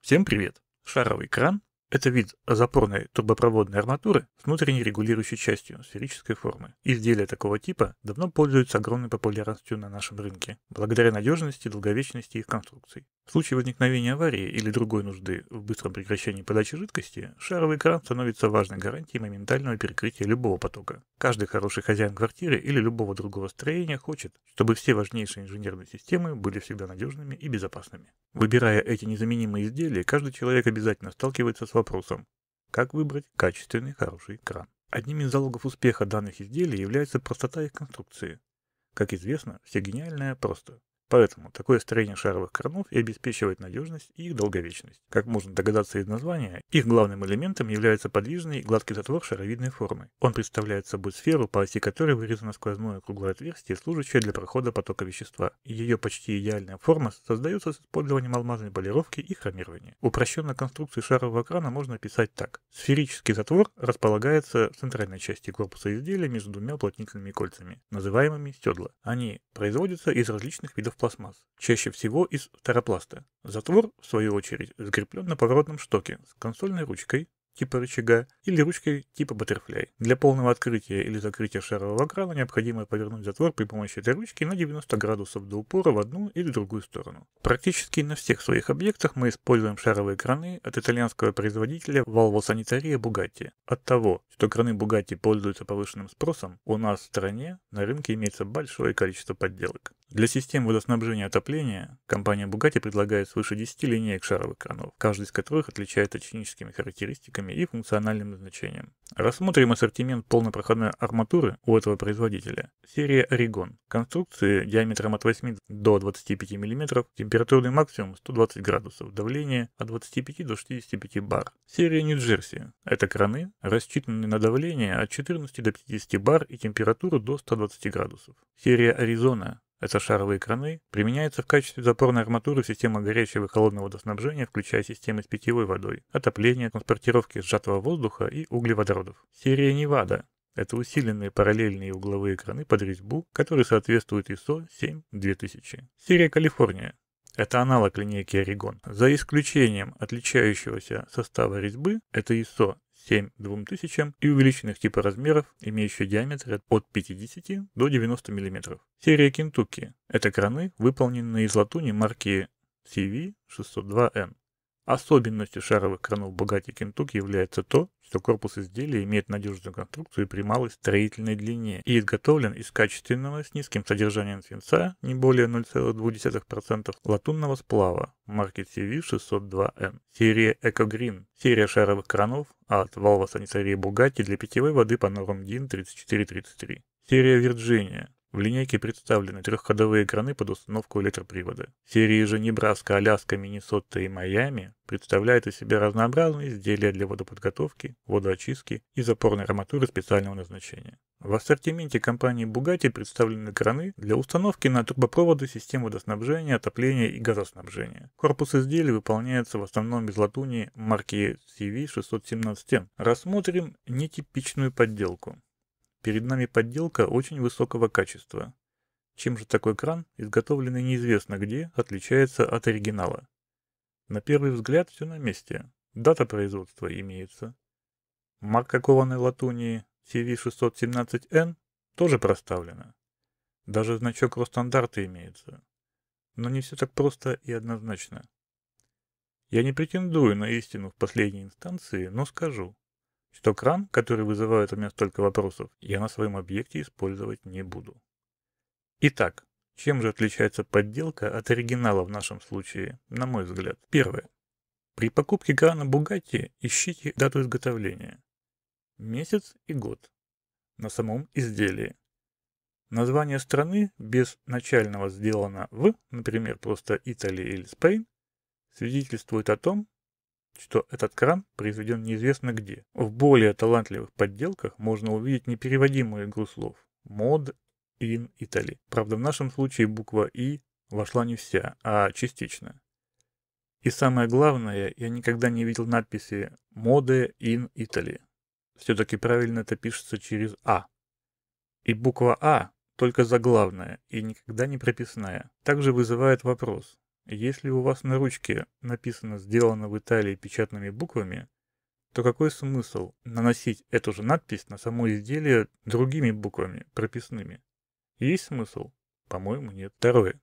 Всем привет! Шаровый кран это вид запорной трубопроводной арматуры с внутренней регулирующей частью сферической формы. Изделия такого типа давно пользуются огромной популярностью на нашем рынке, благодаря надежности и долговечности их конструкций. В случае возникновения аварии или другой нужды в быстром прекращении подачи жидкости, шаровый кран становится важной гарантией моментального перекрытия любого потока. Каждый хороший хозяин квартиры или любого другого строения хочет, чтобы все важнейшие инженерные системы были всегда надежными и безопасными. Выбирая эти незаменимые изделия, каждый человек обязательно сталкивается с вопросом, как выбрать качественный хороший кран. Одним из залогов успеха данных изделий является простота их конструкции. Как известно, все гениальное просто. Поэтому такое строение шаровых кранов и обеспечивает надежность и их долговечность. Как можно догадаться из названия, их главным элементом является подвижный гладкий затвор шаровидной формы. Он представляет собой сферу, по оси которой вырезано сквозное круглое отверстие, служащее для прохода потока вещества. Ее почти идеальная форма создается с использованием алмазной полировки и хромирования. Упрощенно конструкцию шарового крана можно описать так. Сферический затвор располагается в центральной части корпуса изделия между двумя уплотнительными кольцами, называемыми стедла. Они производятся из различных видов пластмасс, чаще всего из терапласта. Затвор, в свою очередь, закреплен на поворотном штоке с консольной ручкой типа рычага или ручкой типа баттерфляй. Для полного открытия или закрытия шарового крана необходимо повернуть затвор при помощи этой ручки на 90 градусов до упора в одну или другую сторону. Практически на всех своих объектах мы используем шаровые краны от итальянского производителя Valvosanitaria Bugatti. От того, что краны Bugatti пользуются повышенным спросом, у нас в стране на рынке имеется большое количество подделок. Для систем водоснабжения и отопления компания Bugatti предлагает свыше 10 линеек шаровых кранов, каждый из которых отличается техническими характеристиками и функциональным назначением. Рассмотрим ассортимент полнопроходной арматуры у этого производителя. Серия Oregon. Конструкции диаметром от 8 до 25 мм, температурный максимум 120 градусов, давление от 25 до 65 бар. Серия New Jersey. Это краны, рассчитанные на давление от 14 до 50 бар и температуру до 120 градусов. Серия Arizona. Это шаровые краны. применяются в качестве запорной арматуры система горячего и холодного водоснабжения, включая системы с питьевой водой, отопления, транспортировки сжатого воздуха и углеводородов. Серия Невада. Это усиленные параллельные угловые краны под резьбу, которые соответствуют ISO 7-2000. Серия Калифорния. Это аналог линейки Орегон. За исключением отличающегося состава резьбы, это ISO 7 2000 и увеличенных типа размеров, имеющих диаметр от 50 до 90 мм. Серия Кентукки – это краны, выполненные из латуни марки CV602N. Особенностью шаровых кранов Bugatti Кентуки является то, что корпус изделия имеет надежную конструкцию при малой строительной длине и изготовлен из качественного с низким содержанием свинца не более 0,2% латунного сплава марки CV602N. Серия EcoGreen. Серия шаровых кранов от Valva Санитарии Bugatti для питьевой воды по нормам DIN 3433. Серия Virginia. В линейке представлены трехходовые краны под установку электропривода. Серии же Небраска, Аляска, Миннесота и Майами представляют из себя разнообразные изделия для водоподготовки, водоочистки и запорной арматуры специального назначения. В ассортименте компании Bugatti представлены краны для установки на трубопроводы систем водоснабжения, отопления и газоснабжения. Корпус изделий выполняется в основном из латуни марки CV617. Рассмотрим нетипичную подделку. Перед нами подделка очень высокого качества. Чем же такой кран, изготовленный неизвестно где, отличается от оригинала? На первый взгляд все на месте. Дата производства имеется. Марка кованой латуни CV617N тоже проставлена. Даже значок Росстандарта имеется. Но не все так просто и однозначно. Я не претендую на истину в последней инстанции, но скажу, что кран, который вызывает у меня столько вопросов, я на своем объекте использовать не буду. Итак, чем же отличается подделка от оригинала в нашем случае, на мой взгляд? Первое. При покупке крана Bugatti ищите дату изготовления. Месяц и год. На самом изделии. Название страны без начального сделано в, например, просто Италия или Spain, свидетельствует о том, что этот кран произведен неизвестно где. В более талантливых подделках можно увидеть непереводимую игру слов «мод», in и Правда, в нашем случае буква «и» вошла не вся, а частично. И самое главное, я никогда не видел надписи «Mode in Italy». Все-таки правильно это пишется через «А». И буква «А» только заглавная и никогда не прописная. Также вызывает вопрос, если у вас на ручке написано «Сделано в Италии» печатными буквами, то какой смысл наносить эту же надпись на само изделие другими буквами, прописными? Есть смысл? По-моему, нет. Второе.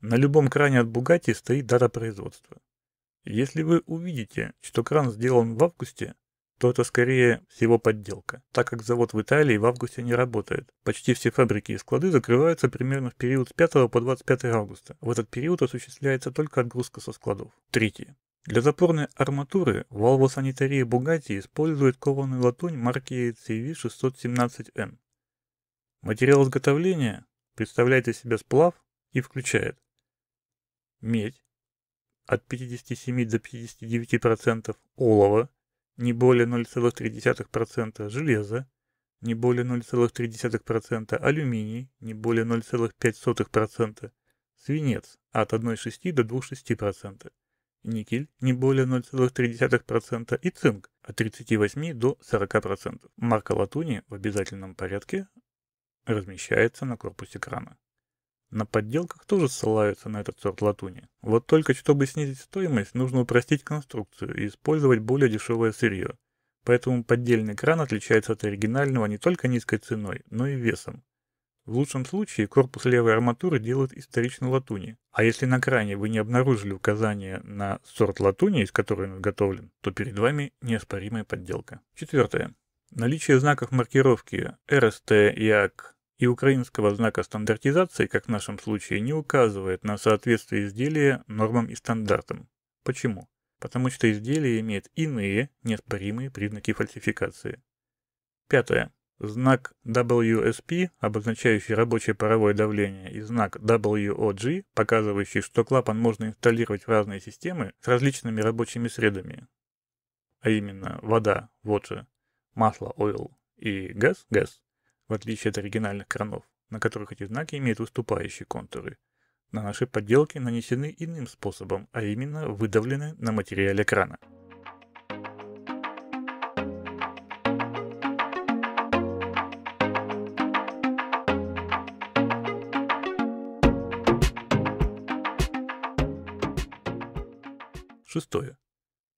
На любом кране от Bugatti стоит дата производства. Если вы увидите, что кран сделан в августе, то это скорее всего подделка, так как завод в Италии в августе не работает. Почти все фабрики и склады закрываются примерно в период с 5 по 25 августа. В этот период осуществляется только отгрузка со складов. Третье. Для запорной арматуры Sanitaria Bugatti использует кованую латунь марки CV617N. Материал изготовления представляет из себя сплав и включает медь от 57 до 59% олова не более 0,3% железа, не более 0,3% алюминий, не более 0,5% свинец от 1,6 до 2,6%, никель не более 0,3% и цинк от 38 до 40%. Марка латуни в обязательном порядке размещается на корпусе крана. На подделках тоже ссылаются на этот сорт латуни. Вот только чтобы снизить стоимость, нужно упростить конструкцию и использовать более дешевое сырье. Поэтому поддельный кран отличается от оригинального не только низкой ценой, но и весом. В лучшем случае корпус левой арматуры делают из вторичной латуни. А если на кране вы не обнаружили указания на сорт латуни, из которой он изготовлен, то перед вами неоспоримая подделка. Четвертое. Наличие знаков маркировки РСТ, ЯК, и украинского знака стандартизации, как в нашем случае, не указывает на соответствие изделия нормам и стандартам. Почему? Потому что изделие имеет иные, неоспоримые признаки фальсификации. Пятое. Знак WSP, обозначающий рабочее паровое давление, и знак WOG, показывающий, что клапан можно инсталлировать в разные системы с различными рабочими средами, а именно вода, water, масло, oil и газ, газ, в отличие от оригинальных кранов, на которых эти знаки имеют выступающие контуры. На нашей подделке нанесены иным способом, а именно выдавлены на материале крана. Шестое.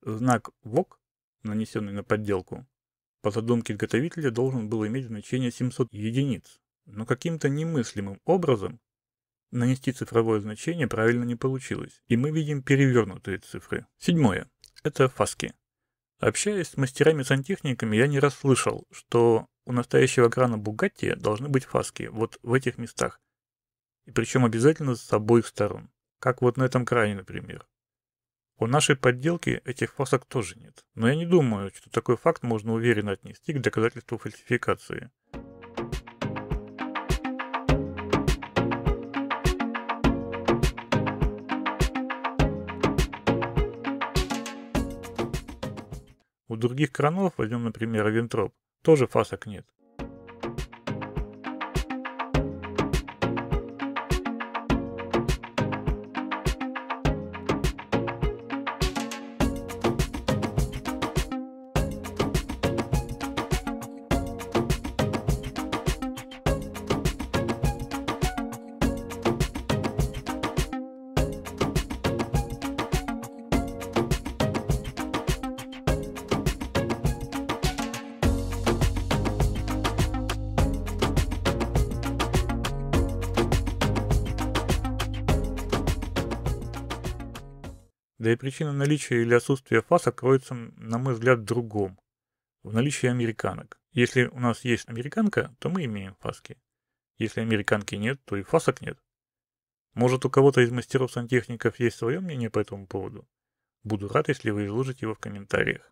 Знак ВОК, нанесенный на подделку, по задумке изготовителя должен был иметь значение 700 единиц, но каким-то немыслимым образом нанести цифровое значение правильно не получилось, и мы видим перевернутые цифры. Седьмое. Это фаски. Общаясь с мастерами-сантехниками, я не раз слышал, что у настоящего крана Бугатти должны быть фаски вот в этих местах, и причем обязательно с обоих сторон, как вот на этом кране, например. У нашей подделки этих фасок тоже нет, но я не думаю, что такой факт можно уверенно отнести к доказательству фальсификации. У других кранов, возьмем, например, Вентроп, тоже фасок нет. Да и причина наличия или отсутствия фаз откроется, на мой взгляд, в другом. В наличии американок. Если у нас есть американка, то мы имеем фаски. Если американки нет, то и фасок нет. Может, у кого-то из мастеров-сантехников есть свое мнение по этому поводу? Буду рад, если вы изложите его в комментариях.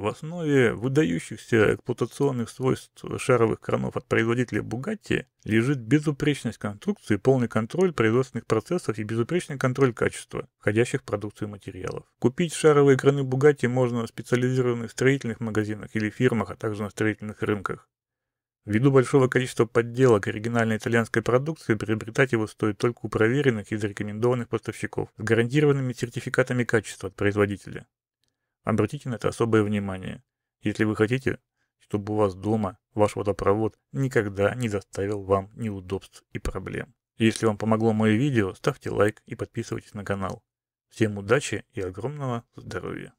В основе выдающихся эксплуатационных свойств шаровых кранов от производителя Bugatti лежит безупречность конструкции, полный контроль производственных процессов и безупречный контроль качества, входящих в продукцию материалов. Купить шаровые краны Bugatti можно в специализированных строительных магазинах или фирмах, а также на строительных рынках. Ввиду большого количества подделок оригинальной итальянской продукции, приобретать его стоит только у проверенных и зарекомендованных поставщиков с гарантированными сертификатами качества от производителя. Обратите на это особое внимание, если вы хотите, чтобы у вас дома ваш водопровод никогда не доставил вам неудобств и проблем. Если вам помогло мое видео, ставьте лайк и подписывайтесь на канал. Всем удачи и огромного здоровья!